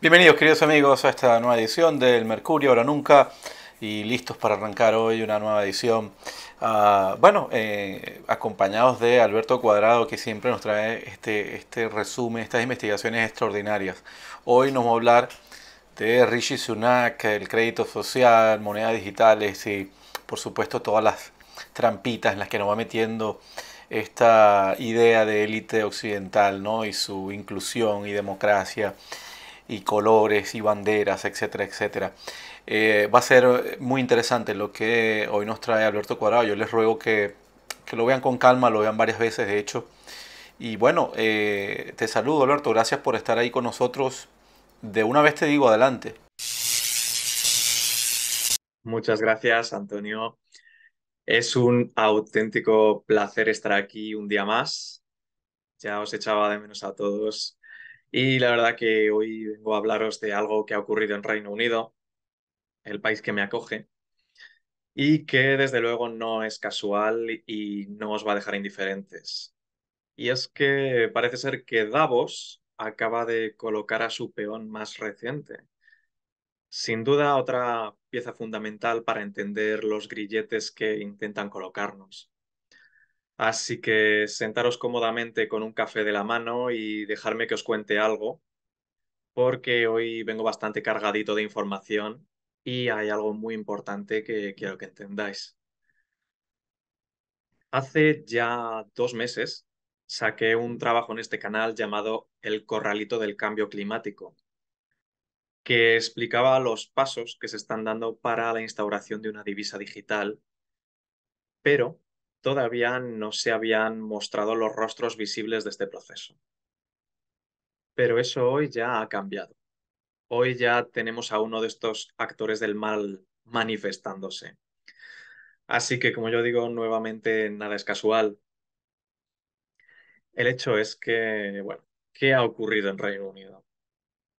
Bienvenidos queridos amigos a esta nueva edición del Mercurio Ahora Nunca y listos para arrancar hoy una nueva edición. Ah, bueno, eh, acompañados de Alberto Cuadrado que siempre nos trae este, este resumen, estas investigaciones extraordinarias. Hoy nos va a hablar de Rishi Sunak, el crédito social, monedas digitales y por supuesto todas las trampitas en las que nos va metiendo esta idea de élite occidental ¿no? y su inclusión y democracia y colores y banderas, etcétera, etcétera. Eh, va a ser muy interesante lo que hoy nos trae Alberto Cuadrado. Yo les ruego que, lo vean con calma, lo vean varias veces, de hecho. Y bueno, eh, te saludo Alberto, gracias por estar ahí con nosotros. De una vez te digo, adelante. Muchas gracias, Antonio. Es un auténtico placer estar aquí un día más. Ya os echaba de menos a todos y la verdad que hoy vengo a hablaros de algo que ha ocurrido en Reino Unido, el país que me acoge, y que desde luego no es casual y no os va a dejar indiferentes. Y es que parece ser que Davos acaba de colocar a su peón más reciente. Sin duda, otra pieza fundamental para entender los grilletes que intentan colocarnos. Así que sentaros cómodamente con un café de la mano y dejarme que os cuente algo, porque hoy vengo bastante cargadito de información y hay algo muy importante que quiero que entendáis. Hace ya dos meses saqué un trabajo en este canal llamado El corralito del cambio climático, que explicaba los pasos que se están dando para la instauración de una divisa digital, pero todavía no se habían mostrado los rostros visibles de este proceso. Pero eso hoy ya ha cambiado. Hoy ya tenemos a uno de estos actores del mal manifestándose. Así que, como yo digo, nuevamente nada es casual. El hecho es que, bueno, ¿qué ha ocurrido en Reino Unido?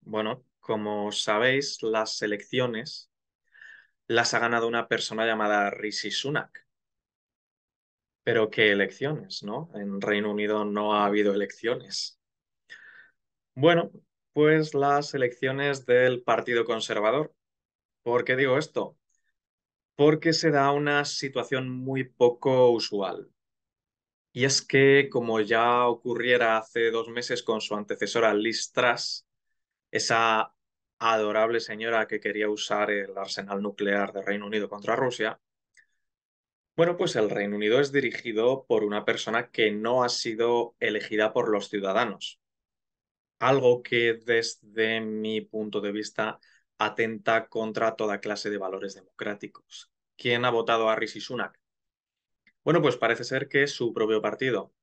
Bueno, como sabéis, las elecciones las ha ganado una persona llamada Rishi Sunak, pero qué elecciones, ¿no? En Reino Unido no ha habido elecciones. Bueno, pues las elecciones del Partido Conservador. ¿Por qué digo esto? Porque se da una situación muy poco usual. Y es que, como ya ocurriera hace dos meses con su antecesora Liz Truss, esa adorable señora que quería usar el arsenal nuclear de Reino Unido contra Rusia, bueno, pues el Reino Unido es dirigido por una persona que no ha sido elegida por los ciudadanos, algo que desde mi punto de vista atenta contra toda clase de valores democráticos. ¿Quién ha votado a Rishi Sunak? Bueno, pues parece ser que es su propio partido,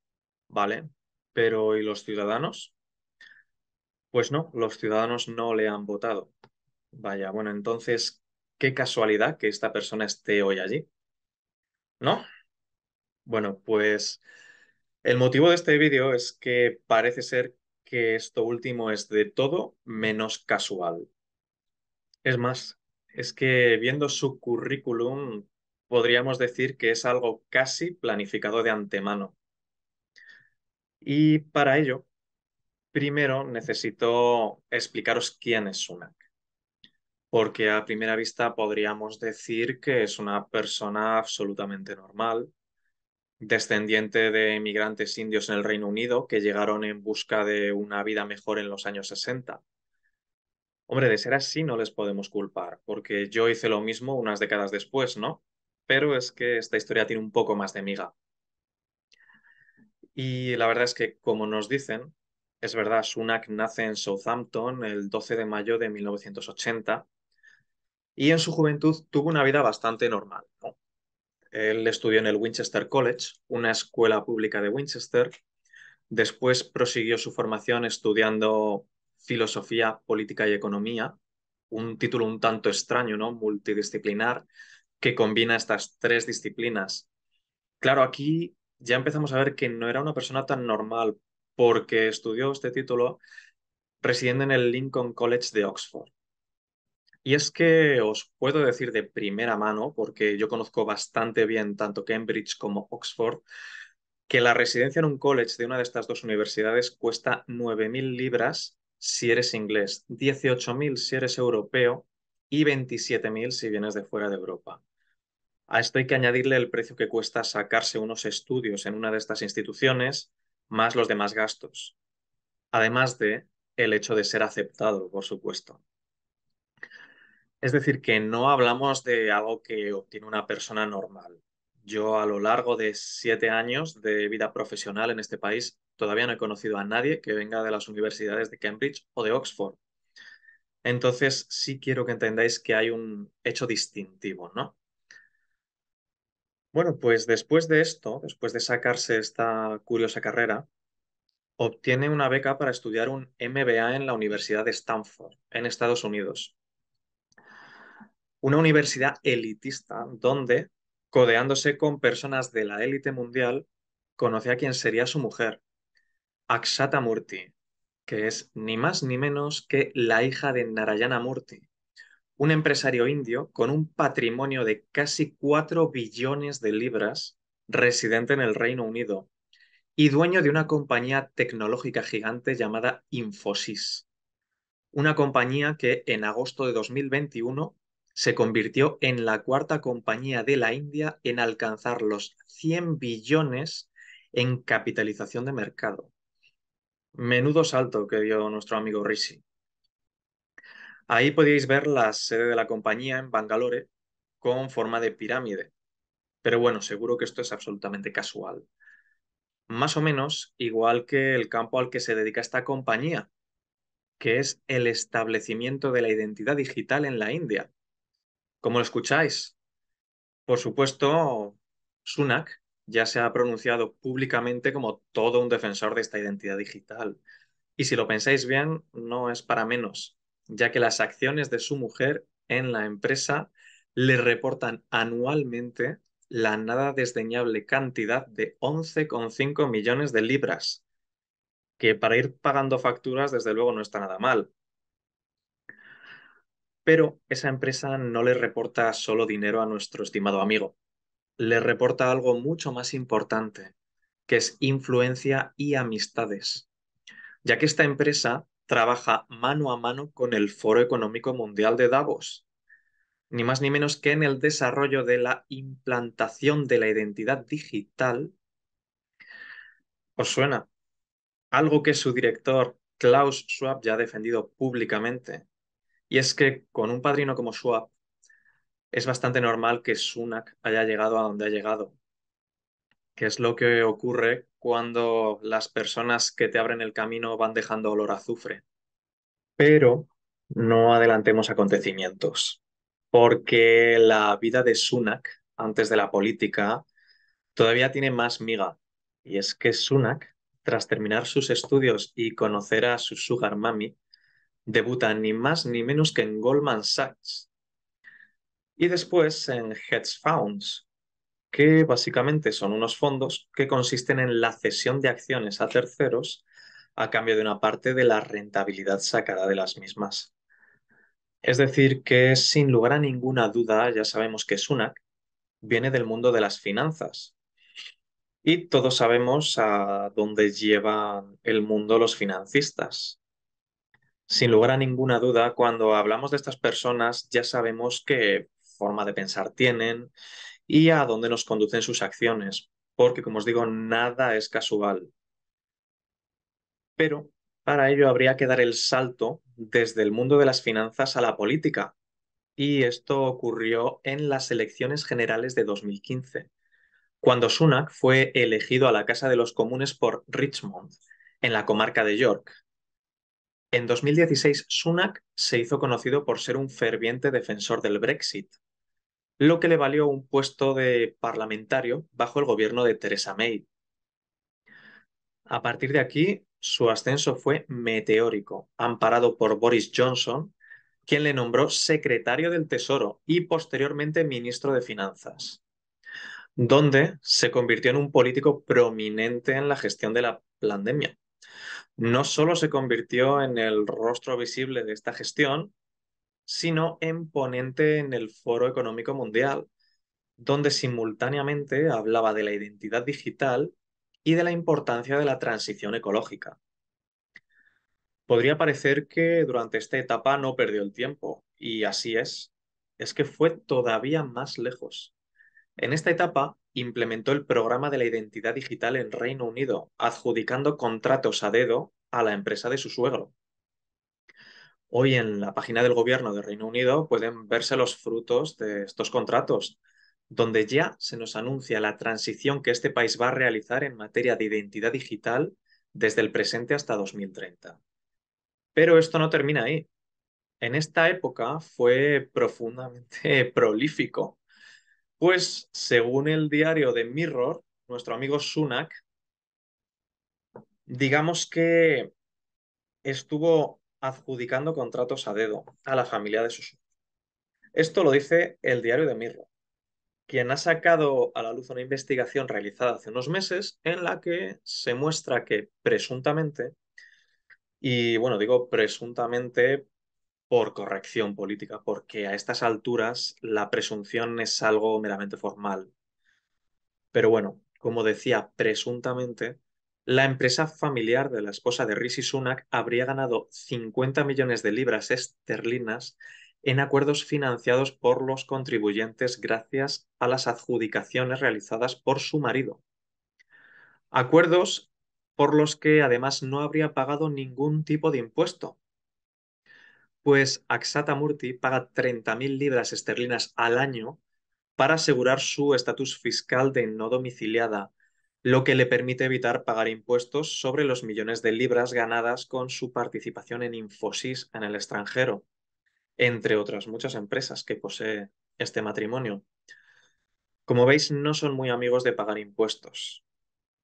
¿vale? Pero ¿y los ciudadanos? Pues no, los ciudadanos no le han votado. Vaya, bueno, entonces, qué casualidad que esta persona esté hoy allí ¿No? Bueno, pues el motivo de este vídeo es que parece ser que esto último es de todo menos casual. Es más, es que viendo su currículum podríamos decir que es algo casi planificado de antemano. Y para ello, primero necesito explicaros quién es una porque a primera vista podríamos decir que es una persona absolutamente normal, descendiente de inmigrantes indios en el Reino Unido que llegaron en busca de una vida mejor en los años 60. Hombre, de ser así no les podemos culpar, porque yo hice lo mismo unas décadas después, ¿no? Pero es que esta historia tiene un poco más de miga. Y la verdad es que, como nos dicen, es verdad, Sunak nace en Southampton el 12 de mayo de 1980 y en su juventud tuvo una vida bastante normal. Él estudió en el Winchester College, una escuela pública de Winchester. Después prosiguió su formación estudiando filosofía, política y economía, un título un tanto extraño, ¿no? Multidisciplinar, que combina estas tres disciplinas. Claro, aquí ya empezamos a ver que no era una persona tan normal porque estudió este título residiendo en el Lincoln College de Oxford y es que os puedo decir de primera mano, porque yo conozco bastante bien tanto Cambridge como Oxford, que la residencia en un college de una de estas dos universidades cuesta 9.000 libras si eres inglés, 18.000 si eres europeo y 27.000 si vienes de fuera de Europa. A esto hay que añadirle el precio que cuesta sacarse unos estudios en una de estas instituciones, más los demás gastos. Además de el hecho de ser aceptado, por supuesto. Es decir, que no hablamos de algo que obtiene una persona normal. Yo a lo largo de siete años de vida profesional en este país todavía no he conocido a nadie que venga de las universidades de Cambridge o de Oxford. Entonces sí quiero que entendáis que hay un hecho distintivo, ¿no? Bueno, pues después de esto, después de sacarse esta curiosa carrera, obtiene una beca para estudiar un MBA en la Universidad de Stanford, en Estados Unidos una universidad elitista donde, codeándose con personas de la élite mundial, conoció a quien sería su mujer, Akshata Murti, que es ni más ni menos que la hija de Narayana Murti, un empresario indio con un patrimonio de casi 4 billones de libras, residente en el Reino Unido y dueño de una compañía tecnológica gigante llamada Infosys, una compañía que en agosto de 2021 se convirtió en la cuarta compañía de la India en alcanzar los 100 billones en capitalización de mercado. Menudo salto que dio nuestro amigo Rishi. Ahí podéis ver la sede de la compañía en Bangalore con forma de pirámide. Pero bueno, seguro que esto es absolutamente casual. Más o menos igual que el campo al que se dedica esta compañía, que es el establecimiento de la identidad digital en la India. ¿Cómo lo escucháis? Por supuesto, Sunak ya se ha pronunciado públicamente como todo un defensor de esta identidad digital. Y si lo pensáis bien, no es para menos, ya que las acciones de su mujer en la empresa le reportan anualmente la nada desdeñable cantidad de 11,5 millones de libras, que para ir pagando facturas desde luego no está nada mal pero esa empresa no le reporta solo dinero a nuestro estimado amigo, le reporta algo mucho más importante, que es influencia y amistades, ya que esta empresa trabaja mano a mano con el Foro Económico Mundial de Davos, ni más ni menos que en el desarrollo de la implantación de la identidad digital. ¿Os suena? Algo que su director Klaus Schwab ya ha defendido públicamente y es que con un padrino como Schwab es bastante normal que Sunak haya llegado a donde ha llegado, que es lo que ocurre cuando las personas que te abren el camino van dejando olor a azufre. Pero no adelantemos acontecimientos, porque la vida de Sunak antes de la política todavía tiene más miga. Y es que Sunak, tras terminar sus estudios y conocer a su sugar mami, Debuta ni más ni menos que en Goldman Sachs y después en hedge funds, que básicamente son unos fondos que consisten en la cesión de acciones a terceros a cambio de una parte de la rentabilidad sacada de las mismas. Es decir, que sin lugar a ninguna duda ya sabemos que Sunak viene del mundo de las finanzas. Y todos sabemos a dónde lleva el mundo los financistas, sin lugar a ninguna duda, cuando hablamos de estas personas ya sabemos qué forma de pensar tienen y a dónde nos conducen sus acciones, porque como os digo, nada es casual. Pero para ello habría que dar el salto desde el mundo de las finanzas a la política, y esto ocurrió en las elecciones generales de 2015, cuando Sunak fue elegido a la Casa de los Comunes por Richmond, en la comarca de York, en 2016, Sunak se hizo conocido por ser un ferviente defensor del Brexit, lo que le valió un puesto de parlamentario bajo el gobierno de Theresa May. A partir de aquí, su ascenso fue meteórico, amparado por Boris Johnson, quien le nombró secretario del Tesoro y posteriormente ministro de Finanzas, donde se convirtió en un político prominente en la gestión de la pandemia no solo se convirtió en el rostro visible de esta gestión, sino en ponente en el Foro Económico Mundial, donde simultáneamente hablaba de la identidad digital y de la importancia de la transición ecológica. Podría parecer que durante esta etapa no perdió el tiempo, y así es, es que fue todavía más lejos. En esta etapa, implementó el programa de la identidad digital en Reino Unido, adjudicando contratos a dedo a la empresa de su suegro. Hoy en la página del gobierno de Reino Unido pueden verse los frutos de estos contratos, donde ya se nos anuncia la transición que este país va a realizar en materia de identidad digital desde el presente hasta 2030. Pero esto no termina ahí. En esta época fue profundamente prolífico pues según el diario de Mirror, nuestro amigo Sunak, digamos que estuvo adjudicando contratos a dedo a la familia de sus Esto lo dice el diario de Mirror, quien ha sacado a la luz una investigación realizada hace unos meses en la que se muestra que presuntamente, y bueno, digo presuntamente por corrección política, porque a estas alturas la presunción es algo meramente formal. Pero bueno, como decía, presuntamente, la empresa familiar de la esposa de Rishi Sunak habría ganado 50 millones de libras esterlinas en acuerdos financiados por los contribuyentes gracias a las adjudicaciones realizadas por su marido. Acuerdos por los que además no habría pagado ningún tipo de impuesto, pues Murti paga 30.000 libras esterlinas al año para asegurar su estatus fiscal de no domiciliada, lo que le permite evitar pagar impuestos sobre los millones de libras ganadas con su participación en Infosys en el extranjero, entre otras muchas empresas que posee este matrimonio. Como veis, no son muy amigos de pagar impuestos.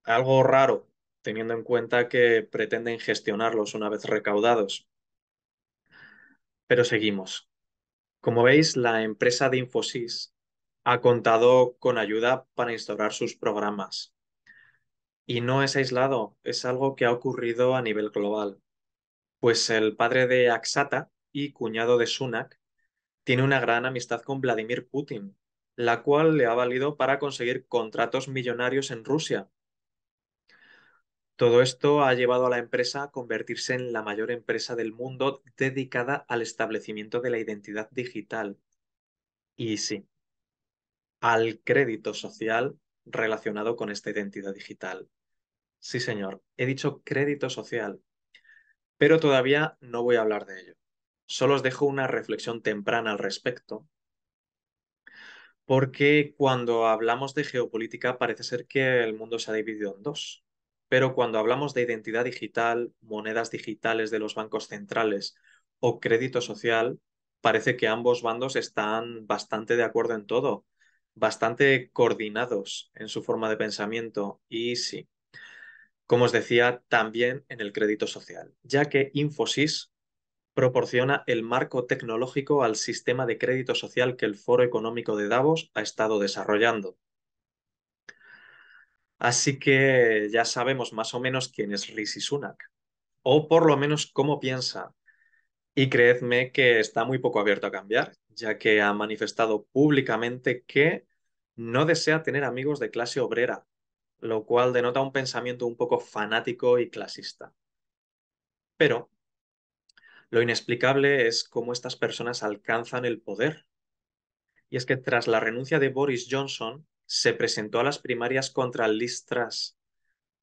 Algo raro, teniendo en cuenta que pretenden gestionarlos una vez recaudados pero seguimos. Como veis, la empresa de Infosys ha contado con ayuda para instaurar sus programas. Y no es aislado, es algo que ha ocurrido a nivel global. Pues el padre de Aksata y cuñado de Sunak tiene una gran amistad con Vladimir Putin, la cual le ha valido para conseguir contratos millonarios en Rusia todo esto ha llevado a la empresa a convertirse en la mayor empresa del mundo dedicada al establecimiento de la identidad digital. Y sí, al crédito social relacionado con esta identidad digital. Sí, señor, he dicho crédito social, pero todavía no voy a hablar de ello. Solo os dejo una reflexión temprana al respecto, porque cuando hablamos de geopolítica parece ser que el mundo se ha dividido en dos. Pero cuando hablamos de identidad digital, monedas digitales de los bancos centrales o crédito social, parece que ambos bandos están bastante de acuerdo en todo, bastante coordinados en su forma de pensamiento y sí, como os decía, también en el crédito social, ya que Infosys proporciona el marco tecnológico al sistema de crédito social que el Foro Económico de Davos ha estado desarrollando. Así que ya sabemos más o menos quién es Rishi Sunak, o por lo menos cómo piensa. Y creedme que está muy poco abierto a cambiar, ya que ha manifestado públicamente que no desea tener amigos de clase obrera, lo cual denota un pensamiento un poco fanático y clasista. Pero lo inexplicable es cómo estas personas alcanzan el poder. Y es que tras la renuncia de Boris Johnson, se presentó a las primarias contra Listras,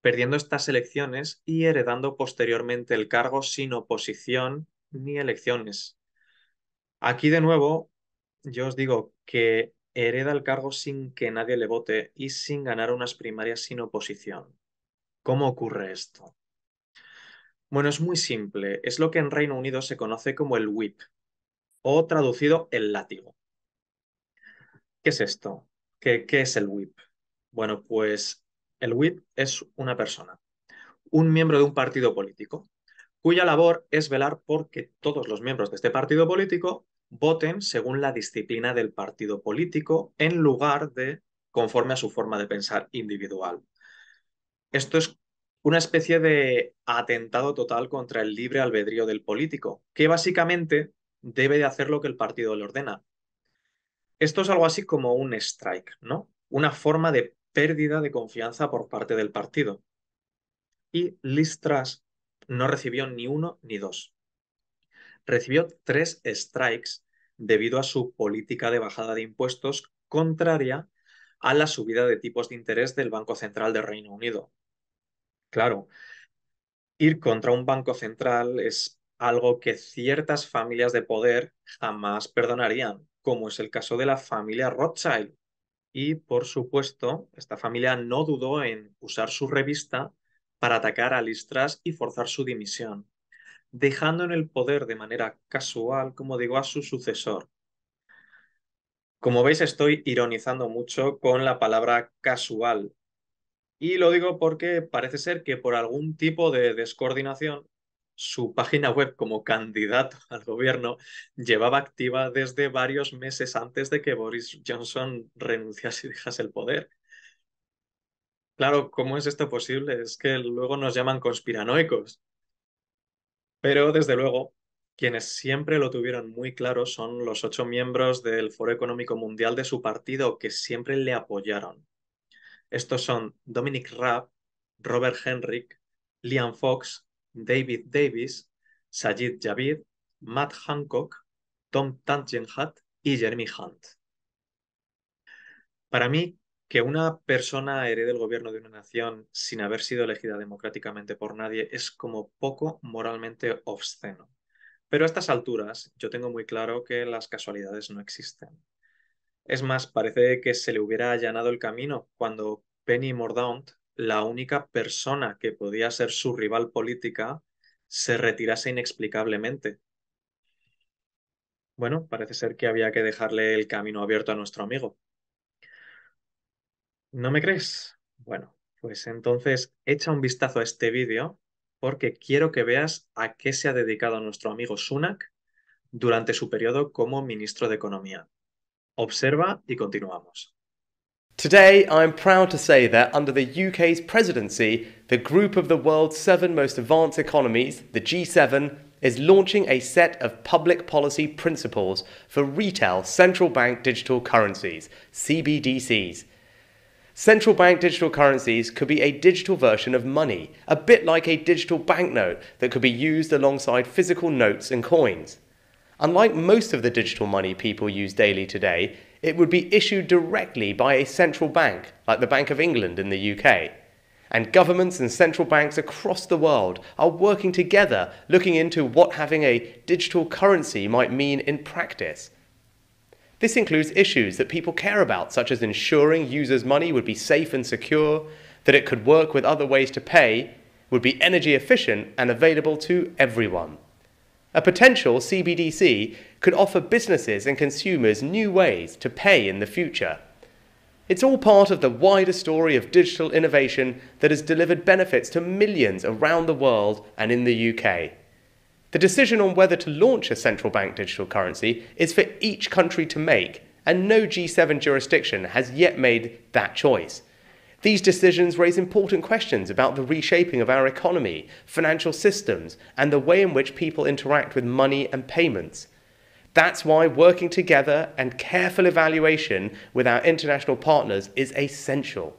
perdiendo estas elecciones y heredando posteriormente el cargo sin oposición ni elecciones. Aquí de nuevo, yo os digo que hereda el cargo sin que nadie le vote y sin ganar unas primarias sin oposición. ¿Cómo ocurre esto? Bueno, es muy simple. Es lo que en Reino Unido se conoce como el whip, o traducido el látigo. ¿Qué es esto? ¿Qué, es el whip? Bueno, pues el whip es una persona, un miembro de un partido político, cuya labor es velar por que todos los miembros de este partido político voten según la disciplina del partido político en lugar de conforme a su forma de pensar individual. Esto es una especie de atentado total contra el libre albedrío del político, que básicamente debe de hacer lo que el partido le ordena, esto es algo así como un strike, ¿no? Una forma de pérdida de confianza por parte del partido. Y Liz Truss no recibió ni uno ni dos. Recibió tres strikes debido a su política de bajada de impuestos contraria a la subida de tipos de interés del Banco Central del Reino Unido. Claro, ir contra un banco central es algo que ciertas familias de poder jamás perdonarían, como es el caso de la familia Rothschild. Y, por supuesto, esta familia no dudó en usar su revista para atacar a Listras y forzar su dimisión, dejando en el poder de manera casual, como digo, a su sucesor. Como veis, estoy ironizando mucho con la palabra casual. Y lo digo porque parece ser que por algún tipo de descoordinación, su página web como candidato al gobierno llevaba activa desde varios meses antes de que Boris Johnson renunciase y dejase el poder. Claro, ¿cómo es esto posible? Es que luego nos llaman conspiranoicos. Pero desde luego, quienes siempre lo tuvieron muy claro son los ocho miembros del Foro Económico Mundial de su partido que siempre le apoyaron. Estos son Dominic Raab, Robert Henrik, Liam Fox David Davis, Sajid Javid, Matt Hancock, Tom Tangenhat y Jeremy Hunt. Para mí, que una persona herede el gobierno de una nación sin haber sido elegida democráticamente por nadie es como poco moralmente obsceno. Pero a estas alturas yo tengo muy claro que las casualidades no existen. Es más, parece que se le hubiera allanado el camino cuando Penny Mordaunt la única persona que podía ser su rival política se retirase inexplicablemente. Bueno, parece ser que había que dejarle el camino abierto a nuestro amigo. ¿No me crees? Bueno, pues entonces echa un vistazo a este vídeo porque quiero que veas a qué se ha dedicado nuestro amigo Sunak durante su periodo como ministro de Economía. Observa y continuamos. Today, I'm proud to say that under the UK's presidency, the group of the world's seven most advanced economies, the G7, is launching a set of public policy principles for retail central bank digital currencies, CBDCs. Central bank digital currencies could be a digital version of money, a bit like a digital banknote that could be used alongside physical notes and coins. Unlike most of the digital money people use daily today, it would be issued directly by a central bank, like the Bank of England in the UK. And governments and central banks across the world are working together looking into what having a digital currency might mean in practice. This includes issues that people care about, such as ensuring users' money would be safe and secure, that it could work with other ways to pay, would be energy efficient and available to everyone. A potential CBDC could offer businesses and consumers new ways to pay in the future. It's all part of the wider story of digital innovation that has delivered benefits to millions around the world and in the UK. The decision on whether to launch a central bank digital currency is for each country to make, and no G7 jurisdiction has yet made that choice. These decisions raise important questions about the reshaping of our economy, financial systems, and the way in which people interact with money and payments. That's why working together and careful evaluation with our international partners is essential.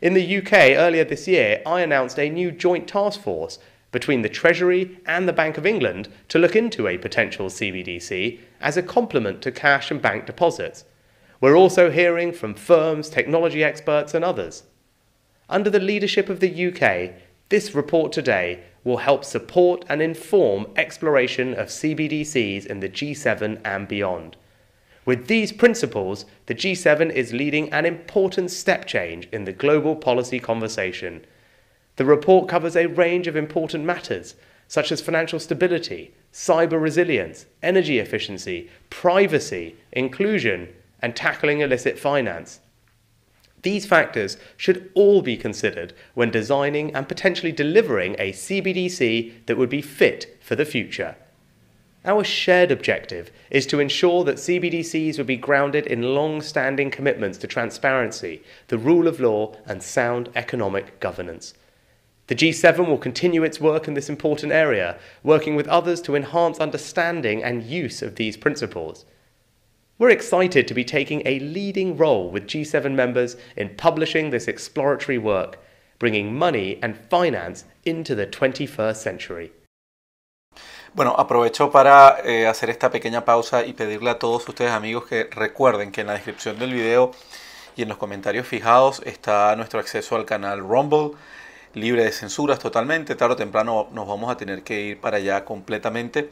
In the UK earlier this year, I announced a new joint task force between the Treasury and the Bank of England to look into a potential CBDC as a complement to cash and bank deposits. We're also hearing from firms, technology experts, and others. Under the leadership of the UK, this report today will help support and inform exploration of CBDCs in the G7 and beyond. With these principles, the G7 is leading an important step change in the global policy conversation. The report covers a range of important matters, such as financial stability, cyber resilience, energy efficiency, privacy, inclusion, and tackling illicit finance. These factors should all be considered when designing and potentially delivering a CBDC that would be fit for the future. Our shared objective is to ensure that CBDCs would be grounded in long standing commitments to transparency, the rule of law, and sound economic governance. The G7 will continue its work in this important area, working with others to enhance understanding and use of these principles. We're excited to be taking a leading role with G7 members in publishing this exploratory work, bringing money and finance into the 21st century. Bueno, aprovecho para eh, hacer esta pequeña pausa y pedirle a todos ustedes amigos que recuerden que en la descripción del video y en los comentarios fijados está nuestro acceso al canal Rumble, libre de censuras totalmente. Tarde o temprano nos vamos a tener que ir para allá completamente.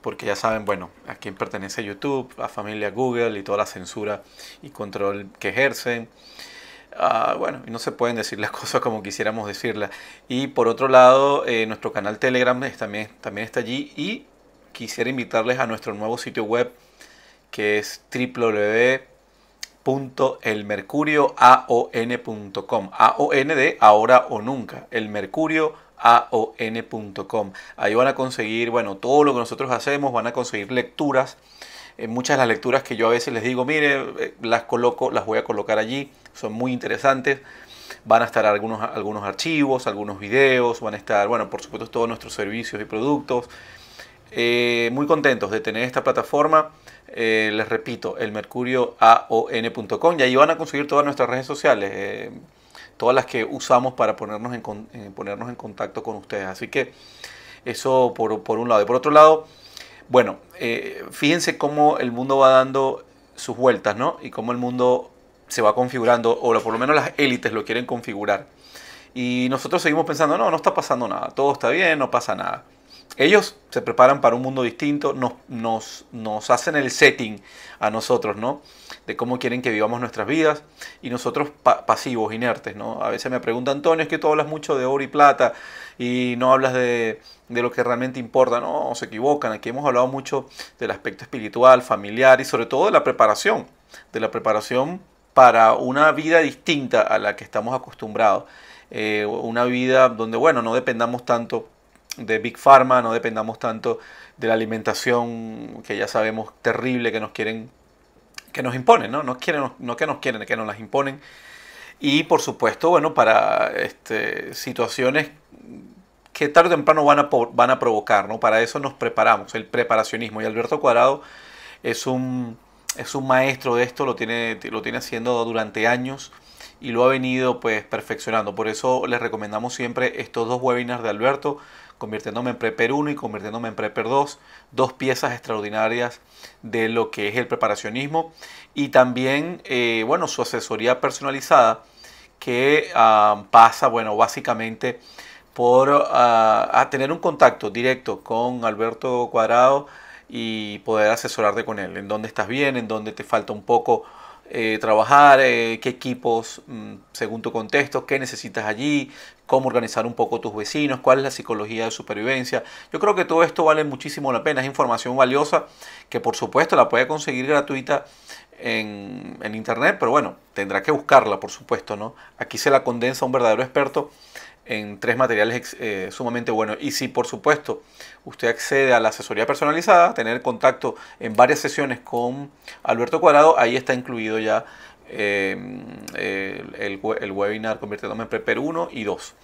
porque ya saben, bueno, a quién pertenece YouTube, a familia Google y toda la censura y control que ejercen. Ah, bueno, y no se pueden decir las cosas como quisiéramos decirlas. Y por otro lado, eh, nuestro canal Telegram también, también está allí y quisiera invitarles a nuestro nuevo sitio web que es www.elmercurioaon.com. AON de ahora o nunca. El Mercurio aon.com. Ahí van a conseguir, bueno, todo lo que nosotros hacemos, van a conseguir lecturas. Eh, muchas de las lecturas que yo a veces les digo, mire, eh, las coloco, las voy a colocar allí, son muy interesantes. Van a estar algunos, algunos archivos, algunos videos, van a estar, bueno, por supuesto, todos nuestros servicios y productos. Eh, muy contentos de tener esta plataforma. les repito, el mercurio aon.com y ahí van a conseguir todas nuestras redes sociales todas las que usamos para ponernos en, eh, ponernos en contacto con ustedes. Así que eso por, un lado. Y por otro lado, bueno, eh, fíjense cómo el mundo va dando sus vueltas, ¿no? Y cómo el mundo se va configurando, o por lo menos las élites lo quieren configurar. Y nosotros seguimos pensando, no, no está pasando nada, todo está bien, no pasa nada ellos se preparan para un mundo distinto, nos, hacen el setting a nosotros, ¿no? De cómo quieren que vivamos nuestras vidas y nosotros pasivos, inertes, ¿no? A veces me preguntan, Antonio, es que tú hablas mucho de oro y plata y no hablas de, lo que realmente importa, ¿no? se equivocan, aquí hemos hablado mucho del aspecto espiritual, familiar y sobre todo de la preparación, de la preparación para una vida distinta a la que estamos acostumbrados. Eh, una vida donde, bueno, no dependamos tanto de Big Pharma, no dependamos tanto de la alimentación que ya sabemos terrible que nos quieren, que nos imponen, ¿no? quieren, no que nos quieren, que nos las imponen. Y por supuesto, bueno, para este, situaciones que tarde o temprano van a, van a provocar, ¿no? Para eso nos preparamos, el preparacionismo. Y Alberto Cuadrado es un, es un maestro de esto, lo tiene, lo tiene haciendo durante años y lo ha venido pues perfeccionando. Por eso les recomendamos siempre estos dos webinars de Alberto convirtiéndome en Preper 1 y convirtiéndome en Preper 2, dos piezas extraordinarias de lo que es el preparacionismo y también, eh, bueno, su asesoría personalizada que ah, pasa, bueno, básicamente por ah, tener un contacto directo con Alberto Cuadrado y poder asesorarte con él, en dónde estás bien, en dónde te falta un poco eh, trabajar, eh, qué equipos mm, según tu contexto, qué necesitas allí, cómo organizar un poco tus vecinos, cuál es la psicología de supervivencia. Yo creo que todo esto vale muchísimo la pena, es información valiosa que por supuesto la puede conseguir gratuita en, en internet, pero bueno, tendrá que buscarla por supuesto, ¿no? Aquí se la condensa un verdadero experto en tres materiales eh, sumamente buenos. Y si por supuesto usted accede a la asesoría personalizada, tener contacto en varias sesiones con Alberto Cuadrado, ahí está incluido ya em, el, webinar Convirtiéndome en Prepper 1 y 2.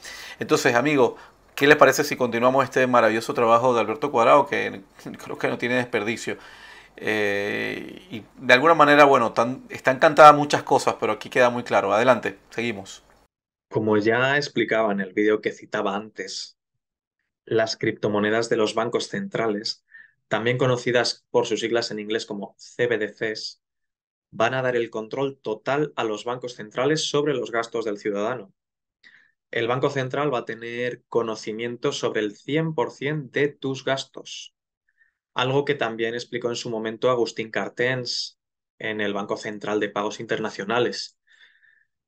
Entonces, amigos, ¿qué les parece si continuamos este maravilloso trabajo de Alberto Cuadrado que creo que no tiene desperdicio? Eh, y de alguna manera, bueno, está están cantadas muchas cosas, pero aquí queda muy claro. Adelante, seguimos. Como ya explicaba en el vídeo que citaba antes, las criptomonedas de los bancos centrales, también conocidas por sus siglas en inglés como CBDCs, van a dar el control total a los bancos centrales sobre los gastos del ciudadano. El Banco Central va a tener conocimiento sobre el 100% de tus gastos, algo que también explicó en su momento Agustín Cartens en el Banco Central de Pagos Internacionales,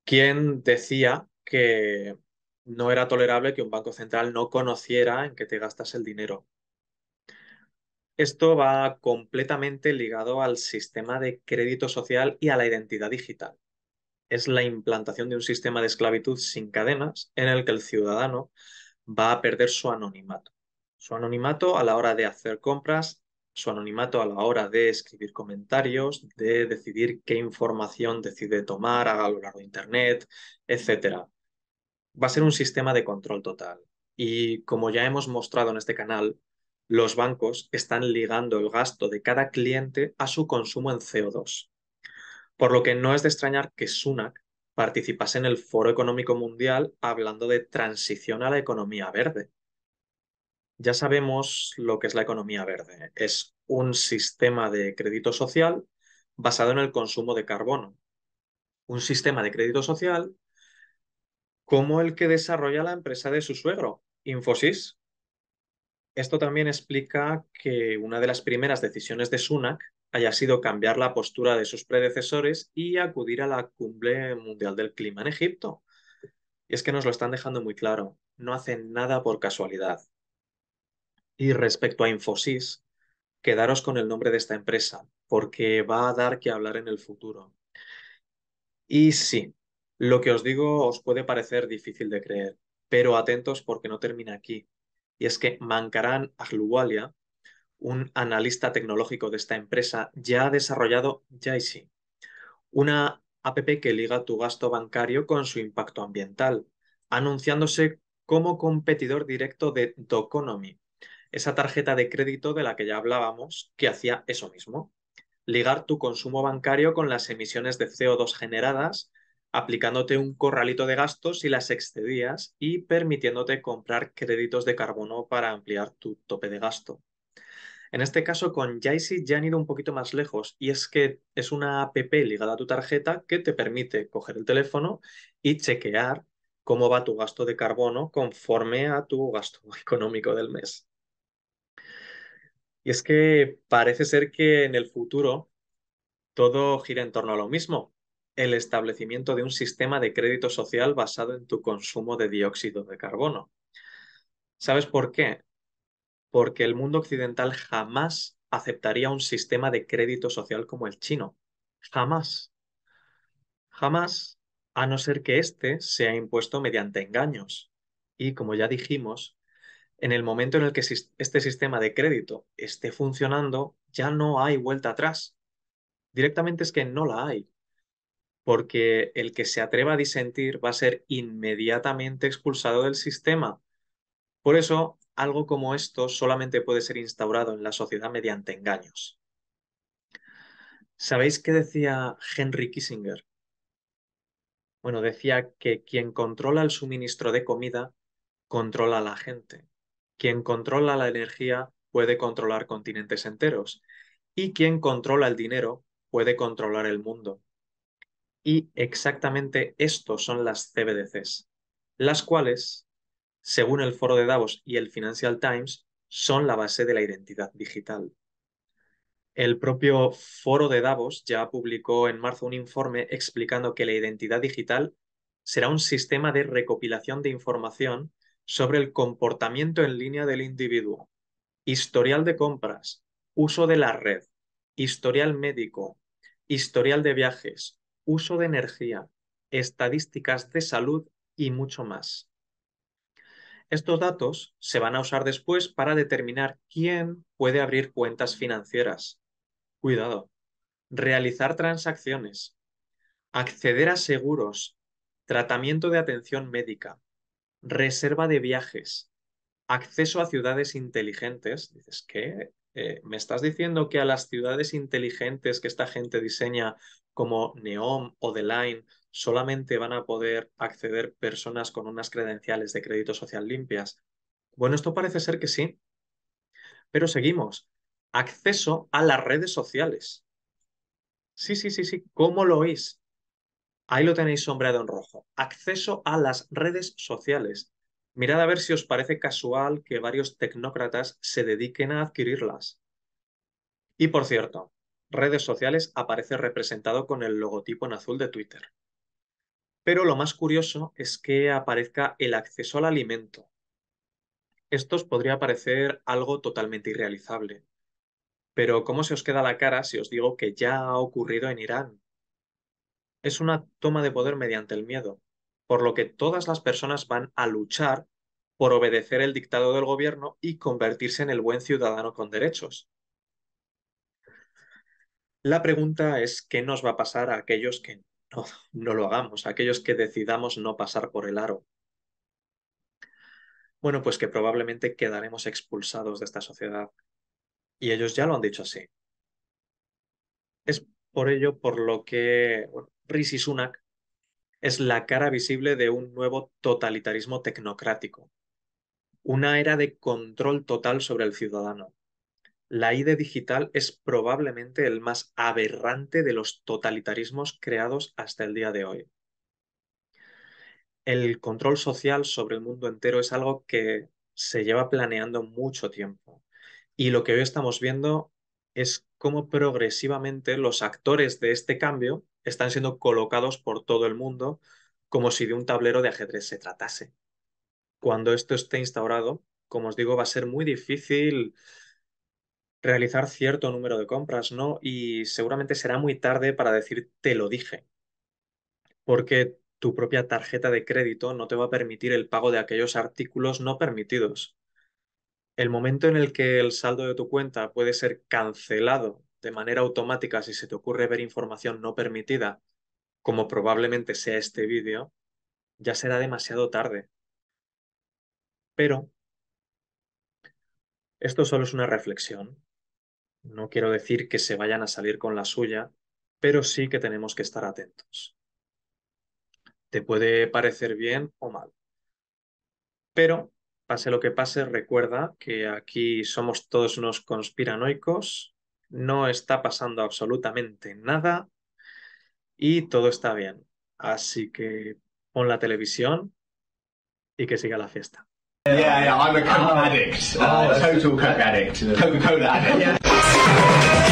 quien decía que no era tolerable que un banco central no conociera en qué te gastas el dinero. Esto va completamente ligado al sistema de crédito social y a la identidad digital. Es la implantación de un sistema de esclavitud sin cadenas en el que el ciudadano va a perder su anonimato. Su anonimato a la hora de hacer compras, su anonimato a la hora de escribir comentarios, de decidir qué información decide tomar a lo largo de Internet, etc va a ser un sistema de control total. Y como ya hemos mostrado en este canal, los bancos están ligando el gasto de cada cliente a su consumo en CO2. Por lo que no es de extrañar que Sunak participase en el Foro Económico Mundial hablando de transición a la economía verde. Ya sabemos lo que es la economía verde. Es un sistema de crédito social basado en el consumo de carbono. Un sistema de crédito social como el que desarrolla la empresa de su suegro, Infosys. Esto también explica que una de las primeras decisiones de Sunak haya sido cambiar la postura de sus predecesores y acudir a la Cumbre Mundial del Clima en Egipto. Y es que nos lo están dejando muy claro, no hacen nada por casualidad. Y respecto a Infosys, quedaros con el nombre de esta empresa, porque va a dar que hablar en el futuro. Y sí, lo que os digo os puede parecer difícil de creer, pero atentos porque no termina aquí. Y es que Mancarán Ahluwalia, un analista tecnológico de esta empresa, ya ha desarrollado Jaisi, una app que liga tu gasto bancario con su impacto ambiental, anunciándose como competidor directo de Doconomy, esa tarjeta de crédito de la que ya hablábamos, que hacía eso mismo, ligar tu consumo bancario con las emisiones de CO2 generadas aplicándote un corralito de gastos si las excedías y permitiéndote comprar créditos de carbono para ampliar tu tope de gasto. En este caso, con Jaisy ya han ido un poquito más lejos y es que es una app ligada a tu tarjeta que te permite coger el teléfono y chequear cómo va tu gasto de carbono conforme a tu gasto económico del mes. Y es que parece ser que en el futuro todo gira en torno a lo mismo el establecimiento de un sistema de crédito social basado en tu consumo de dióxido de carbono. ¿Sabes por qué? Porque el mundo occidental jamás aceptaría un sistema de crédito social como el chino. Jamás. Jamás, a no ser que éste sea impuesto mediante engaños. Y como ya dijimos, en el momento en el que este sistema de crédito esté funcionando, ya no hay vuelta atrás. Directamente es que no la hay porque el que se atreva a disentir va a ser inmediatamente expulsado del sistema. Por eso, algo como esto solamente puede ser instaurado en la sociedad mediante engaños. ¿Sabéis qué decía Henry Kissinger? Bueno, decía que quien controla el suministro de comida, controla a la gente. Quien controla la energía puede controlar continentes enteros. Y quien controla el dinero puede controlar el mundo. Y exactamente estos son las CBDCs, las cuales, según el foro de Davos y el Financial Times, son la base de la identidad digital. El propio foro de Davos ya publicó en marzo un informe explicando que la identidad digital será un sistema de recopilación de información sobre el comportamiento en línea del individuo, historial de compras, uso de la red, historial médico, historial de viajes, uso de energía, estadísticas de salud y mucho más. Estos datos se van a usar después para determinar quién puede abrir cuentas financieras. Cuidado, realizar transacciones, acceder a seguros, tratamiento de atención médica, reserva de viajes, acceso a ciudades inteligentes. Dices, ¿qué? Eh, ¿Me estás diciendo que a las ciudades inteligentes que esta gente diseña como Neom o The Line solamente van a poder acceder personas con unas credenciales de crédito social limpias? Bueno, esto parece ser que sí. Pero seguimos. Acceso a las redes sociales. Sí, sí, sí, sí. ¿Cómo lo oís? Ahí lo tenéis sombreado en rojo. Acceso a las redes sociales. Mirad a ver si os parece casual que varios tecnócratas se dediquen a adquirirlas. Y por cierto, redes sociales aparece representado con el logotipo en azul de Twitter. Pero lo más curioso es que aparezca el acceso al alimento. Esto os podría parecer algo totalmente irrealizable. Pero ¿cómo se os queda la cara si os digo que ya ha ocurrido en Irán? Es una toma de poder mediante el miedo, por lo que todas las personas van a luchar por obedecer el dictado del gobierno y convertirse en el buen ciudadano con derechos. La pregunta es qué nos va a pasar a aquellos que no, lo hagamos, a aquellos que decidamos no pasar por el aro. Bueno, pues que probablemente quedaremos expulsados de esta sociedad. Y ellos ya lo han dicho así. Es por ello por lo que bueno, Sunak es la cara visible de un nuevo totalitarismo tecnocrático, una era de control total sobre el ciudadano, la idea digital es probablemente el más aberrante de los totalitarismos creados hasta el día de hoy. El control social sobre el mundo entero es algo que se lleva planeando mucho tiempo. Y lo que hoy estamos viendo es cómo progresivamente los actores de este cambio están siendo colocados por todo el mundo como si de un tablero de ajedrez se tratase. Cuando esto esté instaurado, como os digo, va a ser muy difícil realizar cierto número de compras, ¿no? Y seguramente será muy tarde para decir te lo dije, porque tu propia tarjeta de crédito no te va a permitir el pago de aquellos artículos no permitidos. El momento en el que el saldo de tu cuenta puede ser cancelado de manera automática si se te ocurre ver información no permitida, como probablemente sea este vídeo, ya será demasiado tarde. Pero esto solo es una reflexión. No quiero decir que se vayan a salir con la suya, pero sí que tenemos que estar atentos. Te puede parecer bien o mal. Pero, pase lo que pase, recuerda que aquí somos todos unos conspiranoicos, no está pasando absolutamente nada y todo está bien. Así que pon la televisión y que siga la fiesta. Yeah, I'm a addict. Oh, total addict. Thank you.